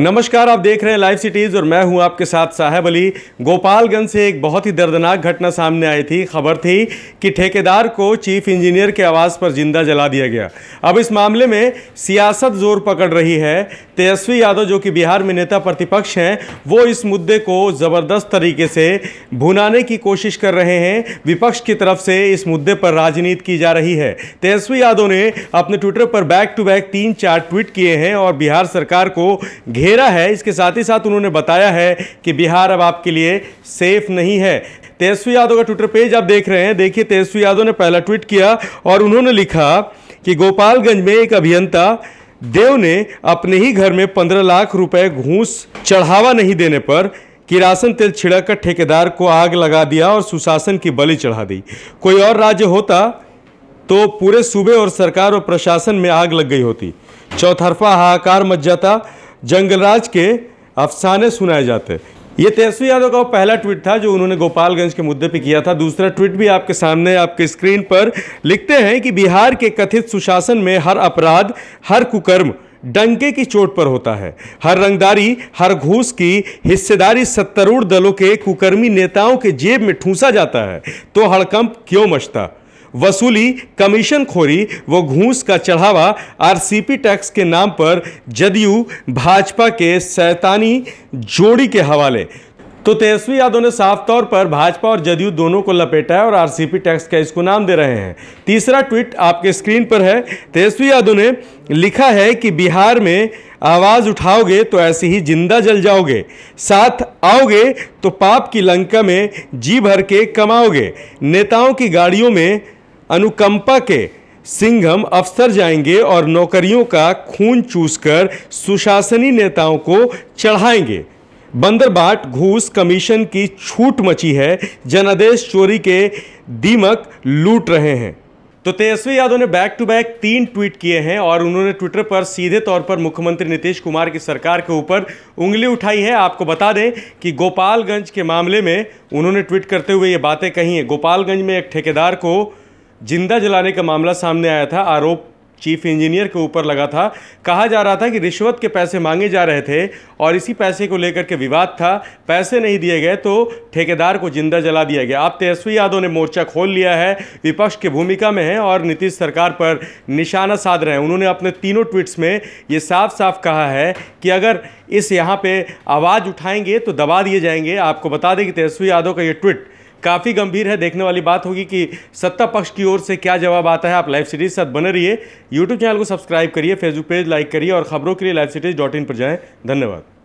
नमस्कार आप देख रहे हैं लाइव सिटीज़ और मैं हूं आपके साथ साहेब अली गोपालगंज से एक बहुत ही दर्दनाक घटना सामने आई थी खबर थी कि ठेकेदार को चीफ इंजीनियर के आवास पर जिंदा जला दिया गया अब इस मामले में सियासत जोर पकड़ रही है तेजस्वी यादव जो कि बिहार में नेता प्रतिपक्ष हैं वो इस मुद्दे को ज़बरदस्त तरीके से भुनाने की कोशिश कर रहे हैं विपक्ष की तरफ से इस मुद्दे पर राजनीति की जा रही है तेजस्वी यादव ने अपने ट्विटर पर बैक टू बैक तीन चार ट्वीट किए हैं और बिहार सरकार को घेर घेरा है इसके साथ ही साथ उन्होंने बताया है कि बिहार अब आपके लिए सेफ नहीं है तेजस्वी यादव का ट्विटर पेज आप देख रहे हैं देखिए तेजस्वी यादव ने पहला ट्वीट किया और उन्होंने लिखा कि गोपालगंज में एक अभियंता देव ने अपने ही घर में पंद्रह लाख रुपए घूस चढ़ावा नहीं देने पर कि राशन तेल छिड़क कर ठेकेदार को आग लगा दिया और सुशासन की बलि चढ़ा दी कोई और राज्य होता तो पूरे सूबे और सरकार और प्रशासन में आग लग गई होती चौथरफा हाहाकार मच जाता जंगलराज के अफसाने सुनाए जाते ये तेजस्वी यादव का पहला ट्वीट था जो उन्होंने गोपालगंज के मुद्दे पे किया था दूसरा ट्वीट भी आपके सामने आपके स्क्रीन पर लिखते हैं कि बिहार के कथित सुशासन में हर अपराध हर कुकर्म डंके की चोट पर होता है हर रंगदारी हर घूस की हिस्सेदारी सत्तरूढ़ दलों के कुकर्मी नेताओं के जेब में ठूंसा जाता है तो हड़कंप क्यों मचता वसूली कमीशन खोरी व घूस का चढ़ावा आरसीपी टैक्स के नाम पर जदयू भाजपा के सैतानी जोड़ी के हवाले तो तेजस्वी यादव ने साफ तौर पर भाजपा और जदयू दोनों को लपेटा है और आरसीपी टैक्स का इसको नाम दे रहे हैं तीसरा ट्वीट आपके स्क्रीन पर है तेजस्वी यादव ने लिखा है कि बिहार में आवाज़ उठाओगे तो ऐसे ही जिंदा जल जाओगे साथ आओगे तो पाप की लंका में जी भर के कमाओगे नेताओं की गाड़ियों में अनुकंपा के सिंघम अफसर जाएंगे और नौकरियों का खून चूसकर सुशासनी नेताओं को चढ़ाएंगे बंदरबाट घूस कमीशन की छूट मची है जनादेश चोरी के दीमक लूट रहे हैं तो तेजस्वी यादव ने बैक टू बैक तीन ट्वीट किए हैं और उन्होंने ट्विटर पर सीधे तौर पर मुख्यमंत्री नीतीश कुमार की सरकार के ऊपर उंगली उठाई है आपको बता दें कि गोपालगंज के मामले में उन्होंने ट्वीट करते हुए ये बातें कही हैं गोपालगंज में एक ठेकेदार को जिंदा जलाने का मामला सामने आया था आरोप चीफ इंजीनियर के ऊपर लगा था कहा जा रहा था कि रिश्वत के पैसे मांगे जा रहे थे और इसी पैसे को लेकर के विवाद था पैसे नहीं दिए गए तो ठेकेदार को जिंदा जला दिया गया अब तेजस्वी यादव ने मोर्चा खोल लिया है विपक्ष की भूमिका में है और नीतीश सरकार पर निशाना साध रहे हैं उन्होंने अपने तीनों ट्वीट्स में ये साफ साफ कहा है कि अगर इस यहाँ पर आवाज़ उठाएंगे तो दबा दिए जाएंगे आपको बता दें कि तेजस्वी यादव का ये ट्वीट काफ़ी गंभीर है देखने वाली बात होगी कि सत्ता पक्ष की ओर से क्या जवाब आता है आप लाइव सीरीज साथ बने रहिए यूट्यूब चैनल को सब्सक्राइब करिए फेसबुक पेज लाइक करिए और खबरों के लिए लाइव सीरीज डॉट इन पर जाएँ धन्यवाद